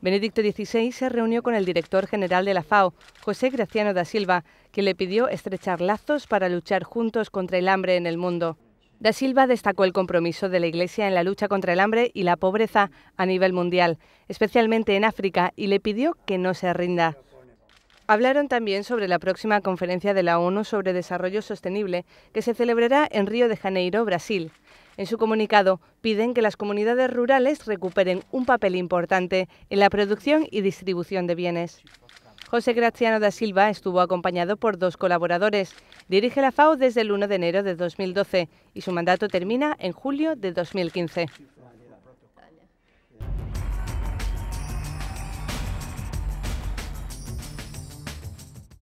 Benedicto XVI se reunió con el director general de la FAO, José Graciano da Silva, que le pidió estrechar lazos para luchar juntos contra el hambre en el mundo. Da Silva destacó el compromiso de la Iglesia en la lucha contra el hambre y la pobreza a nivel mundial, especialmente en África, y le pidió que no se rinda. Hablaron también sobre la próxima conferencia de la ONU sobre desarrollo sostenible que se celebrará en Río de Janeiro, Brasil. En su comunicado piden que las comunidades rurales recuperen un papel importante en la producción y distribución de bienes. José Graciano da Silva estuvo acompañado por dos colaboradores. Dirige la FAO desde el 1 de enero de 2012 y su mandato termina en julio de 2015.